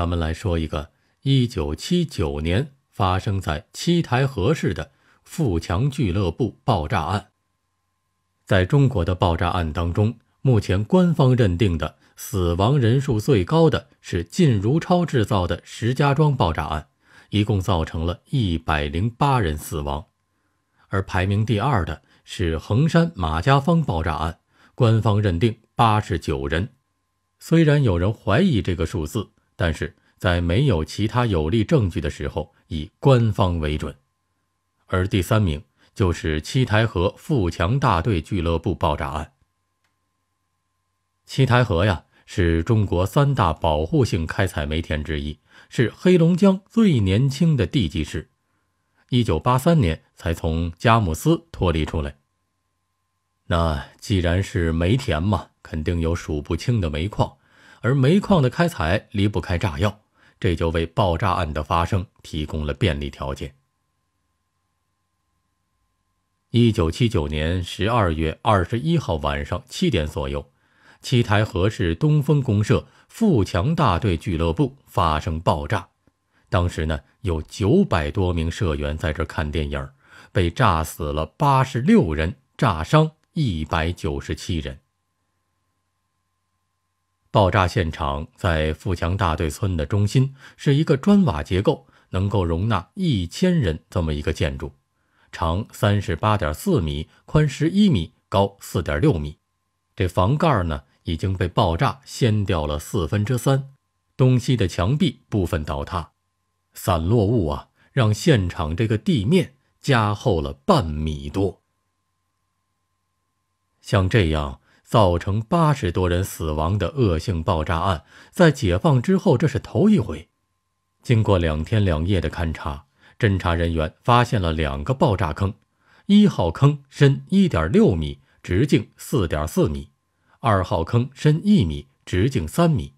咱们来说一个一九七九年发生在七台河市的富强俱乐部爆炸案。在中国的爆炸案当中，目前官方认定的死亡人数最高的是靳如超制造的石家庄爆炸案，一共造成了一百零八人死亡。而排名第二的是衡山马家坊爆炸案，官方认定八十九人。虽然有人怀疑这个数字，但是。在没有其他有力证据的时候，以官方为准。而第三名就是七台河富强大队俱乐部爆炸案。七台河呀，是中国三大保护性开采煤田之一，是黑龙江最年轻的地级市，一九八三年才从佳木斯脱离出来。那既然是煤田嘛，肯定有数不清的煤矿，而煤矿的开采离不开炸药。这就为爆炸案的发生提供了便利条件。一九七九年十二月二十一号晚上七点左右，七台河市东风公社富强大队俱乐部发生爆炸。当时呢，有九百多名社员在这看电影，被炸死了八十六人，炸伤一百九十七人。爆炸现场在富强大队村的中心，是一个砖瓦结构，能够容纳一千人这么一个建筑，长三十八点四米，宽十一米，高四点六米。这房盖呢已经被爆炸掀掉了四分之三，东西的墙壁部分倒塌，散落物啊让现场这个地面加厚了半米多，像这样。造成八十多人死亡的恶性爆炸案，在解放之后，这是头一回。经过两天两夜的勘查，侦查人员发现了两个爆炸坑：，一号坑深一点六米，直径四点四米；，二号坑深一米，直径三米。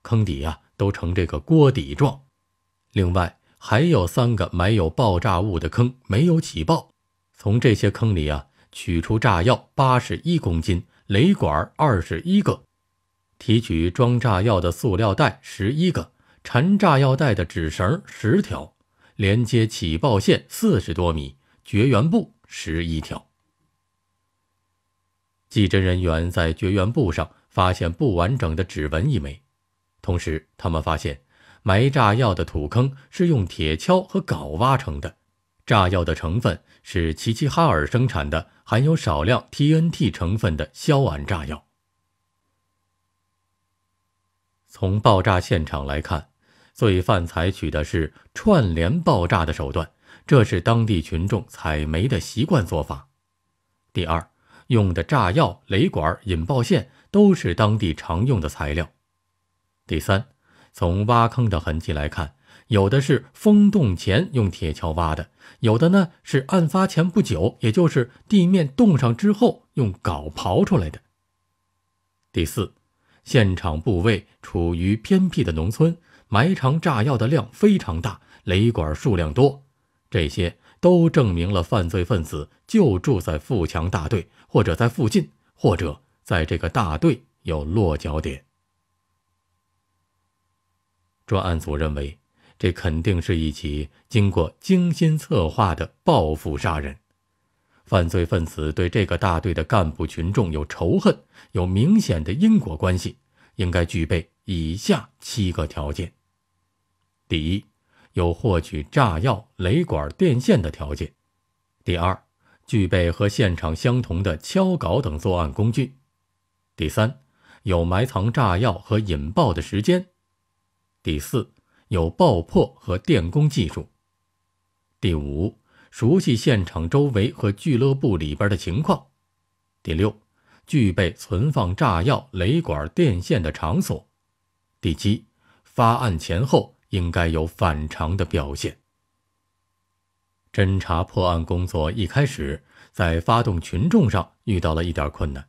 坑底呀，都呈这个锅底状。另外还有三个埋有爆炸物的坑没有起爆。从这些坑里啊，取出炸药八十一公斤。雷管二十一个，提取装炸药的塑料袋十一个，缠炸药袋的纸绳十条，连接起爆线四十多米，绝缘布十一条。技侦人员在绝缘布上发现不完整的指纹一枚，同时他们发现埋炸药的土坑是用铁锹和镐挖成的。炸药的成分是齐齐哈尔生产的含有少量 TNT 成分的硝铵炸药。从爆炸现场来看，罪犯采取的是串联爆炸的手段，这是当地群众采煤的习惯做法。第二，用的炸药、雷管、引爆线都是当地常用的材料。第三，从挖坑的痕迹来看。有的是封洞前用铁锹挖的，有的呢是案发前不久，也就是地面冻上之后用镐刨出来的。第四，现场部位处于偏僻的农村，埋藏炸药的量非常大，雷管数量多，这些都证明了犯罪分子就住在富强大队，或者在附近，或者在这个大队有落脚点。专案组认为。这肯定是一起经过精心策划的报复杀人。犯罪分子对这个大队的干部群众有仇恨，有明显的因果关系，应该具备以下七个条件：第一，有获取炸药、雷管、电线的条件；第二，具备和现场相同的敲镐等作案工具；第三，有埋藏炸药和引爆的时间；第四。有爆破和电工技术。第五，熟悉现场周围和俱乐部里边的情况。第六，具备存放炸药、雷管、电线的场所。第七，发案前后应该有反常的表现。侦查破案工作一开始在发动群众上遇到了一点困难，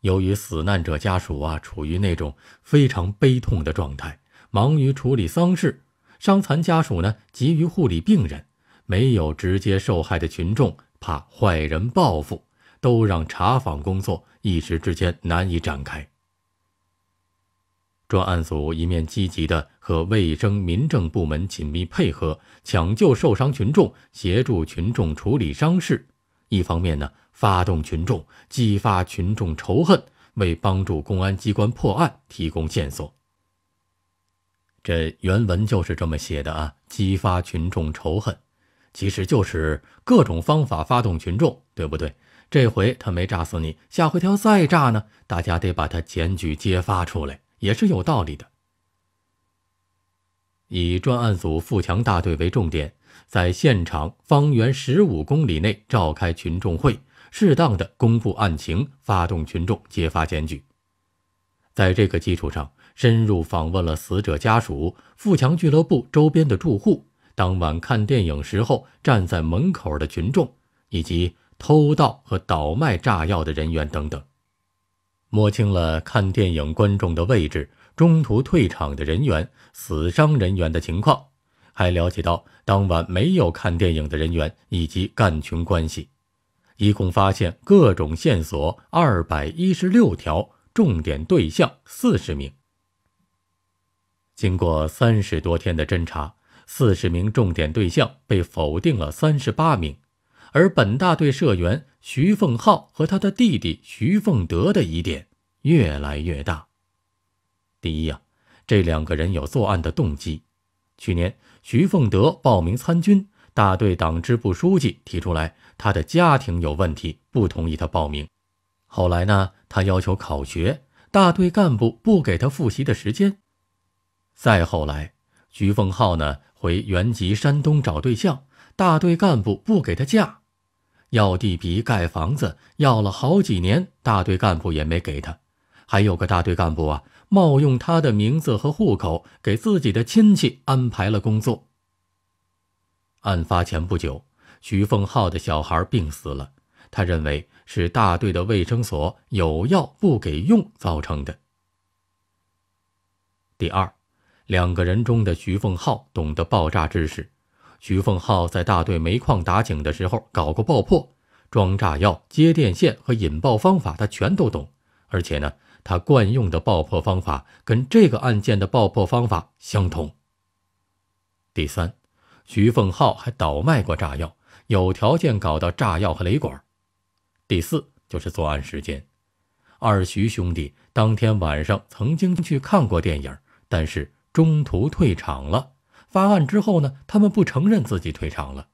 由于死难者家属啊处于那种非常悲痛的状态。忙于处理丧事，伤残家属呢急于护理病人，没有直接受害的群众怕坏人报复，都让查访工作一时之间难以展开。专案组一面积极的和卫生、民政部门紧密配合，抢救受伤群众，协助群众处理伤势；一方面呢，发动群众，激发群众仇恨，为帮助公安机关破案提供线索。这原文就是这么写的啊！激发群众仇恨，其实就是各种方法发动群众，对不对？这回他没炸死你，下回他要再炸呢，大家得把他检举揭发出来，也是有道理的。以专案组富强大队为重点，在现场方圆十五公里内召开群众会，适当的公布案情，发动群众揭发检举，在这个基础上。深入访问了死者家属、富强俱乐部周边的住户、当晚看电影时候站在门口的群众，以及偷盗和倒卖炸药的人员等等，摸清了看电影观众的位置、中途退场的人员、死伤人员的情况，还了解到当晚没有看电影的人员以及干群关系，一共发现各种线索二百一十六条，重点对象四十名。经过三十多天的侦查，四十名重点对象被否定了三十八名，而本大队社员徐凤浩和他的弟弟徐凤德的疑点越来越大。第一呀，这两个人有作案的动机。去年徐凤德报名参军，大队党支部书记提出来他的家庭有问题，不同意他报名。后来呢，他要求考学，大队干部不给他复习的时间。再后来，徐凤浩呢回原籍山东找对象，大队干部不给他嫁，要地皮盖房子，要了好几年，大队干部也没给他。还有个大队干部啊，冒用他的名字和户口，给自己的亲戚安排了工作。案发前不久，徐凤浩的小孩病死了，他认为是大队的卫生所有药不给用造成的。第二。两个人中的徐凤浩懂得爆炸知识。徐凤浩在大队煤矿打井的时候搞过爆破，装炸药、接电线和引爆方法他全都懂。而且呢，他惯用的爆破方法跟这个案件的爆破方法相同。第三，徐凤浩还倒卖过炸药，有条件搞到炸药和雷管。第四就是作案时间，二徐兄弟当天晚上曾经去看过电影，但是。中途退场了，发案之后呢，他们不承认自己退场了。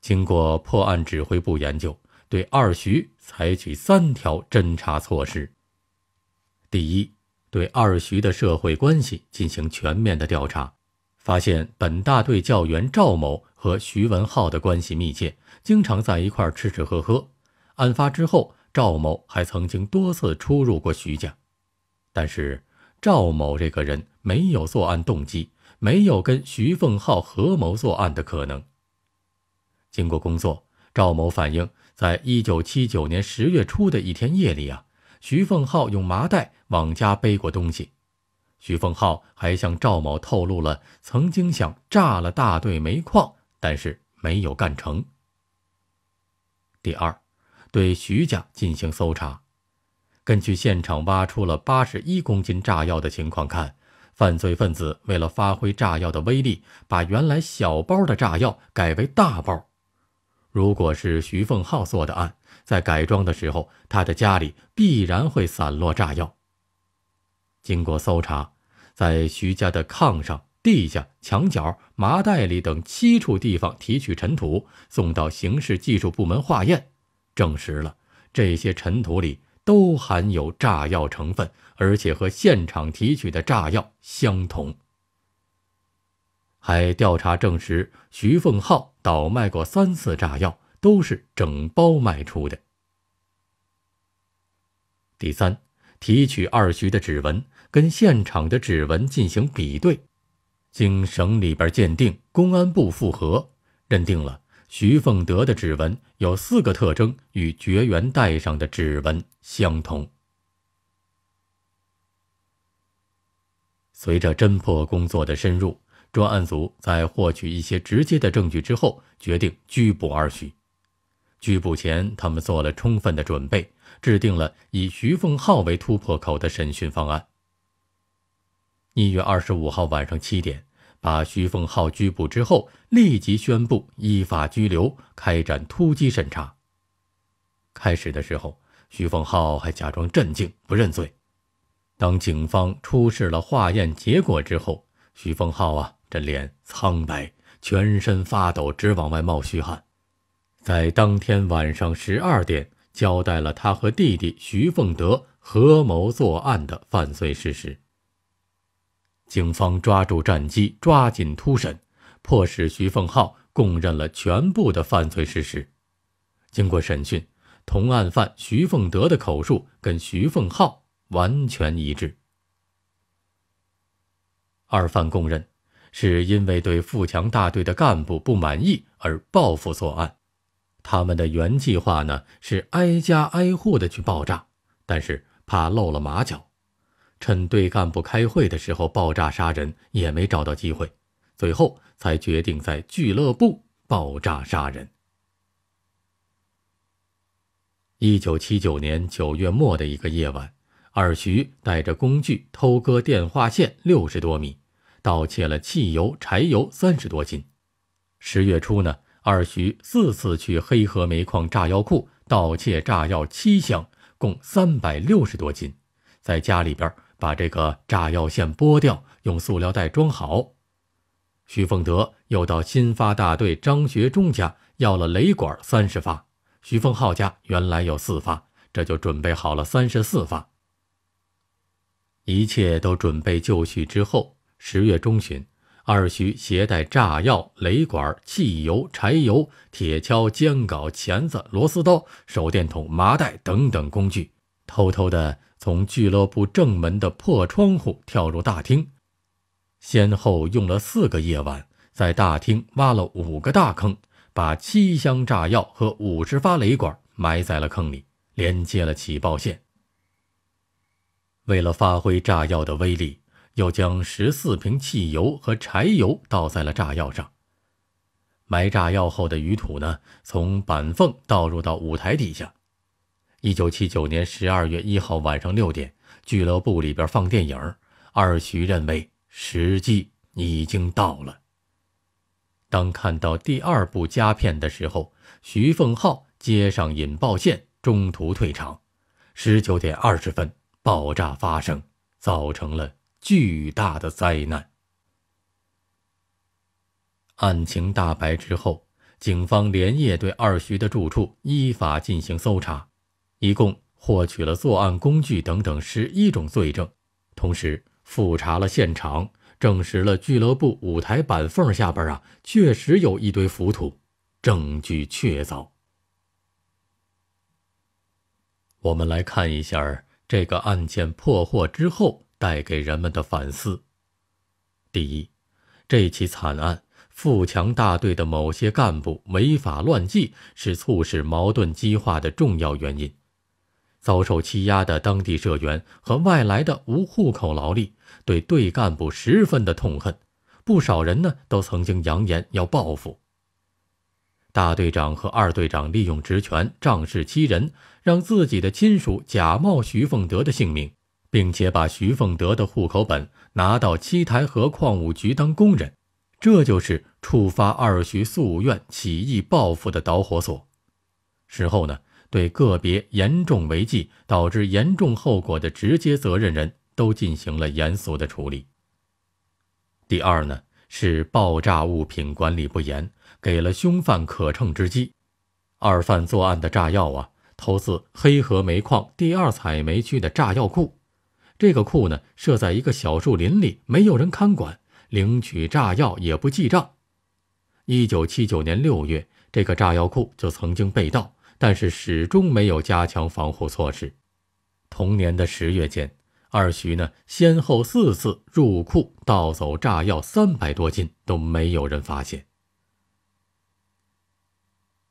经过破案指挥部研究，对二徐采取三条侦查措施：第一，对二徐的社会关系进行全面的调查，发现本大队教员赵某和徐文浩的关系密切，经常在一块吃吃喝喝。案发之后，赵某还曾经多次出入过徐家。但是赵某这个人没有作案动机，没有跟徐凤浩合谋作案的可能。经过工作，赵某反映，在一九七九年十月初的一天夜里啊，徐凤浩用麻袋往家背过东西。徐凤浩还向赵某透露了曾经想炸了大队煤矿，但是没有干成。第二，对徐家进行搜查。根据现场挖出了八十一公斤炸药的情况看，犯罪分子为了发挥炸药的威力，把原来小包的炸药改为大包。如果是徐凤浩做的案，在改装的时候，他的家里必然会散落炸药。经过搜查，在徐家的炕上、地下、墙角、麻袋里等七处地方提取尘土，送到刑事技术部门化验，证实了这些尘土里。都含有炸药成分，而且和现场提取的炸药相同。还调查证实，徐凤浩倒卖过三次炸药，都是整包卖出的。第三，提取二徐的指纹跟现场的指纹进行比对，经省里边鉴定、公安部复核，认定了。徐凤德的指纹有四个特征与绝缘带上的指纹相同。随着侦破工作的深入，专案组在获取一些直接的证据之后，决定拘捕二徐。拘捕前，他们做了充分的准备，制定了以徐凤浩为突破口的审讯方案。一月二十五号晚上七点。把徐凤浩拘捕之后，立即宣布依法拘留，开展突击审查。开始的时候，徐凤浩还假装镇静，不认罪。当警方出示了化验结果之后，徐凤浩啊，这脸苍白，全身发抖，直往外冒虚汗。在当天晚上十二点，交代了他和弟弟徐凤德合谋作案的犯罪事实。警方抓住战机，抓紧突审，迫使徐凤浩供认了全部的犯罪事实。经过审讯，同案犯徐凤德的口述跟徐凤浩完全一致。二犯供认，是因为对富强大队的干部不满意而报复作案。他们的原计划呢，是挨家挨户的去爆炸，但是怕露了马脚。趁队干部开会的时候爆炸杀人也没找到机会，最后才决定在俱乐部爆炸杀人。一九七九年九月末的一个夜晚，二徐带着工具偷割电话线六十多米，盗窃了汽油、柴油三十多斤。十月初呢，二徐四次去黑河煤矿炸药库盗窃炸药七箱，共三百六十多斤，在家里边。把这个炸药线剥掉，用塑料袋装好。徐凤德又到新发大队张学忠家要了雷管三十发，徐凤浩家原来有四发，这就准备好了三十四发。一切都准备就绪之后，十月中旬，二徐携带炸药、雷管、汽油、柴油、铁锹、尖镐、钳子、螺丝刀、手电筒、麻袋等等工具，偷偷的。从俱乐部正门的破窗户跳入大厅，先后用了四个夜晚，在大厅挖了五个大坑，把七箱炸药和五十发雷管埋在了坑里，连接了起爆线。为了发挥炸药的威力，又将十四瓶汽油和柴油倒在了炸药上。埋炸药后的余土呢，从板缝倒入到舞台底下。一九七九年十二月一号晚上六点，俱乐部里边放电影。二徐认为时机已经到了。当看到第二部佳片的时候，徐凤浩接上引爆线，中途退场。十九点二十分，爆炸发生，造成了巨大的灾难。案情大白之后，警方连夜对二徐的住处依法进行搜查。一共获取了作案工具等等十一种罪证，同时复查了现场，证实了俱乐部舞台板缝下边啊确实有一堆浮土，证据确凿。我们来看一下这个案件破获之后带给人们的反思：第一，这起惨案富强大队的某些干部违法乱纪是促使矛盾激化的重要原因。遭受欺压的当地社员和外来的无户口劳力，对队干部十分的痛恨，不少人呢都曾经扬言要报复。大队长和二队长利用职权仗势欺人，让自己的亲属假冒徐凤德的姓名，并且把徐凤德的户口本拿到七台河矿务局当工人，这就是触发二徐夙愿起义报复的导火索。事后呢？对个别严重违纪导致严重后果的直接责任人都进行了严肃的处理。第二呢，是爆炸物品管理不严，给了凶犯可乘之机。二犯作案的炸药啊，投自黑河煤矿第二采煤区的炸药库，这个库呢设在一个小树林里，没有人看管，领取炸药也不记账。一九七九年六月，这个炸药库就曾经被盗。但是始终没有加强防护措施。同年的十月间，二徐呢先后四次入库盗走炸药三百多斤，都没有人发现。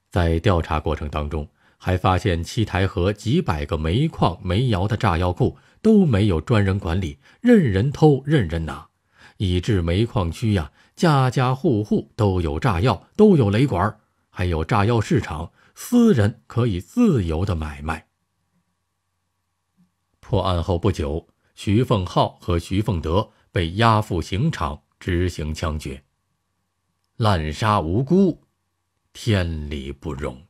在调查过程当中，还发现七台河几百个煤矿、煤窑的炸药库都没有专人管理，任人偷，任人拿，以致煤矿区呀，家家户户都有炸药，都有雷管，还有炸药市场。私人可以自由的买卖。破案后不久，徐凤浩和徐凤德被押赴刑场执行枪决。滥杀无辜，天理不容。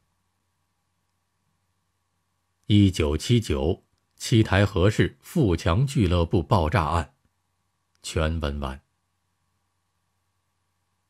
一九七九，七台河市富强俱乐部爆炸案，全文完。